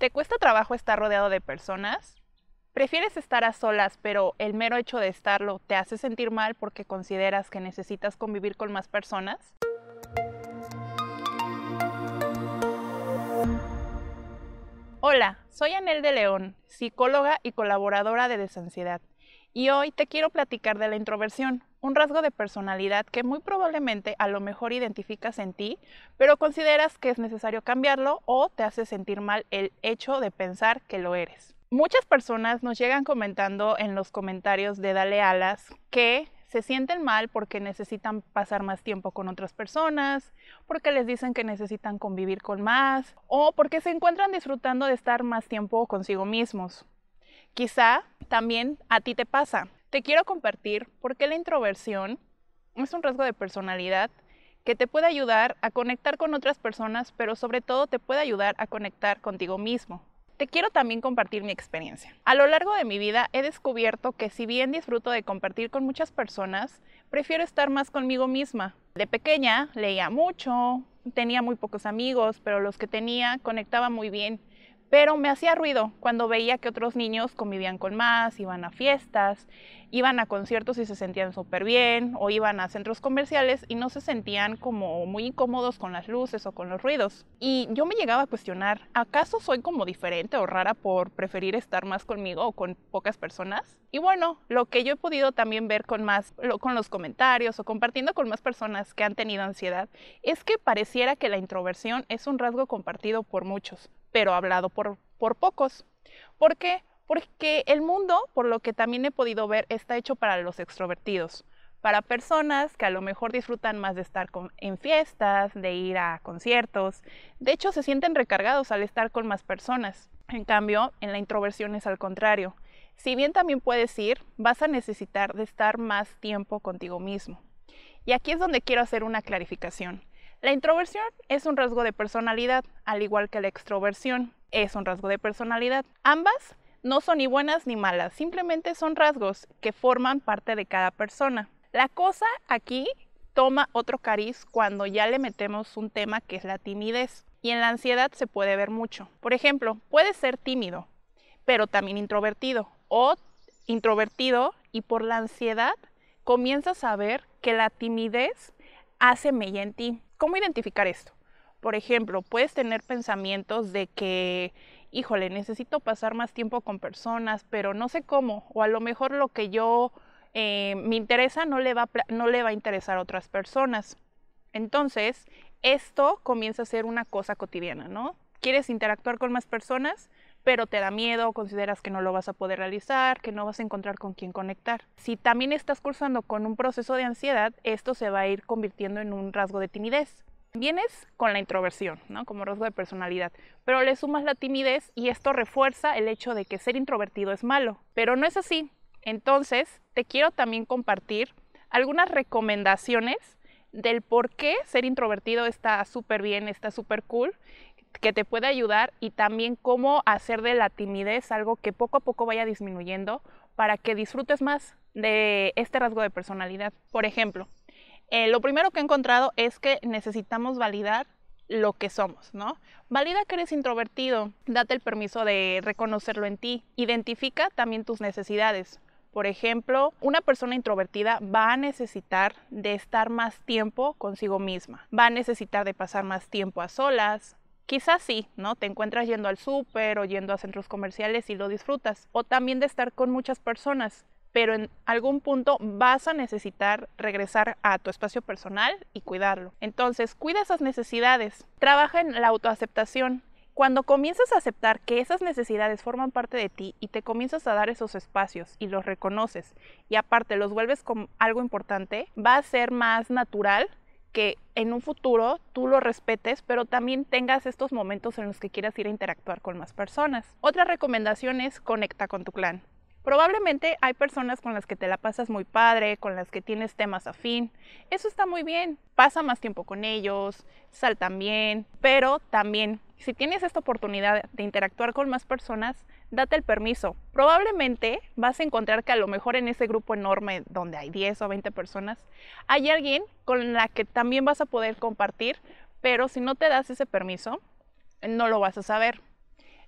¿Te cuesta trabajo estar rodeado de personas? ¿Prefieres estar a solas, pero el mero hecho de estarlo te hace sentir mal porque consideras que necesitas convivir con más personas? Hola, soy Anel de León, psicóloga y colaboradora de Desansiedad, y hoy te quiero platicar de la introversión, un rasgo de personalidad que muy probablemente a lo mejor identificas en ti, pero consideras que es necesario cambiarlo o te hace sentir mal el hecho de pensar que lo eres. Muchas personas nos llegan comentando en los comentarios de Dale Alas que se sienten mal porque necesitan pasar más tiempo con otras personas, porque les dicen que necesitan convivir con más o porque se encuentran disfrutando de estar más tiempo consigo mismos. Quizá también a ti te pasa te quiero compartir porque la introversión es un rasgo de personalidad que te puede ayudar a conectar con otras personas, pero sobre todo te puede ayudar a conectar contigo mismo. Te quiero también compartir mi experiencia. A lo largo de mi vida he descubierto que si bien disfruto de compartir con muchas personas, prefiero estar más conmigo misma. De pequeña leía mucho, tenía muy pocos amigos, pero los que tenía conectaba muy bien pero me hacía ruido cuando veía que otros niños convivían con más, iban a fiestas, iban a conciertos y se sentían súper bien, o iban a centros comerciales y no se sentían como muy incómodos con las luces o con los ruidos. Y yo me llegaba a cuestionar, ¿acaso soy como diferente o rara por preferir estar más conmigo o con pocas personas? Y bueno, lo que yo he podido también ver con más, con los comentarios o compartiendo con más personas que han tenido ansiedad, es que pareciera que la introversión es un rasgo compartido por muchos pero hablado por, pocos. ¿Por qué? Porque el mundo, por lo que también he podido ver, está hecho para los extrovertidos, para personas que a lo mejor disfrutan más de estar con, en fiestas, de ir a conciertos. De hecho, se sienten recargados al estar con más personas. En cambio, en la introversión es al contrario. Si bien también puedes ir, vas a necesitar de estar más tiempo contigo mismo. Y aquí es donde quiero hacer una clarificación. La introversión es un rasgo de personalidad, al igual que la extroversión es un rasgo de personalidad. Ambas no son ni buenas ni malas, simplemente son rasgos que forman parte de cada persona. La cosa aquí toma otro cariz cuando ya le metemos un tema que es la timidez y en la ansiedad se puede ver mucho. Por ejemplo, puede ser tímido, pero también introvertido o introvertido y por la ansiedad comienzas a ver que la timidez hace mella en ti ¿Cómo identificar esto? Por ejemplo, puedes tener pensamientos de que, híjole, necesito pasar más tiempo con personas, pero no sé cómo, o a lo mejor lo que yo eh, me interesa no no le va a interesar a otras personas. Entonces, esto comienza a ser una cosa cotidiana, ¿no? ¿Quieres interactuar con más personas? pero te da miedo, consideras que no lo vas a poder realizar, que no vas a encontrar con quién conectar. Si también estás cursando con un proceso de ansiedad, esto se va a ir convirtiendo en un rasgo de timidez. Vienes con la introversión, ¿no? Como rasgo de personalidad, pero le sumas la timidez y esto refuerza el hecho de que ser introvertido es malo, pero no es así. Entonces, te quiero también compartir algunas recomendaciones del por qué ser introvertido está súper bien, está súper cool que te puede ayudar y también cómo hacer de la timidez algo que poco a poco vaya disminuyendo para que disfrutes más de este rasgo de personalidad. Por ejemplo, eh, lo primero que he encontrado es que necesitamos validar lo que somos, ¿no? Valida que eres introvertido, date el permiso de reconocerlo en ti, identifica también tus necesidades. Por ejemplo, una persona introvertida va a necesitar de estar más tiempo consigo misma, va a necesitar de pasar más tiempo a solas, Quizás sí, ¿no? Te encuentras yendo al súper o yendo a centros comerciales y lo disfrutas. O también de estar con muchas personas, pero en algún punto vas a necesitar regresar a tu espacio personal y cuidarlo. Entonces, cuida esas necesidades. Trabaja en la autoaceptación. Cuando comienzas a aceptar que esas necesidades forman parte de ti y te comienzas a dar esos espacios y los reconoces y aparte los vuelves como algo importante, va a ser más natural que en un futuro tú lo respetes, pero también tengas estos momentos en los que quieras ir a interactuar con más personas. Otra recomendación es conecta con tu clan. Probablemente hay personas con las que te la pasas muy padre, con las que tienes temas afín. Eso está muy bien. Pasa más tiempo con ellos, saltan bien, pero también si tienes esta oportunidad de interactuar con más personas, date el permiso. Probablemente vas a encontrar que a lo mejor en ese grupo enorme donde hay 10 o 20 personas, hay alguien con la que también vas a poder compartir, pero si no te das ese permiso, no lo vas a saber.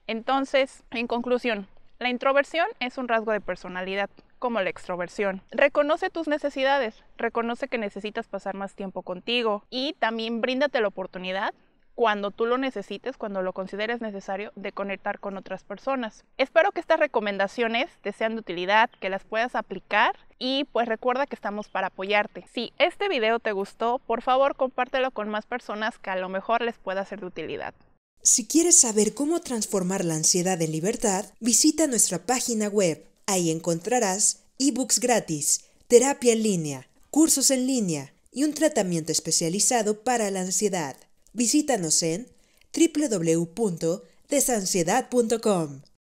Entonces, en conclusión, la introversión es un rasgo de personalidad, como la extroversión. Reconoce tus necesidades, reconoce que necesitas pasar más tiempo contigo y también bríndate la oportunidad cuando tú lo necesites, cuando lo consideres necesario, de conectar con otras personas. Espero que estas recomendaciones te sean de utilidad, que las puedas aplicar y pues recuerda que estamos para apoyarte. Si este video te gustó, por favor compártelo con más personas que a lo mejor les pueda ser de utilidad. Si quieres saber cómo transformar la ansiedad en libertad, visita nuestra página web. Ahí encontrarás ebooks gratis, terapia en línea, cursos en línea y un tratamiento especializado para la ansiedad. Visítanos en www.desansiedad.com.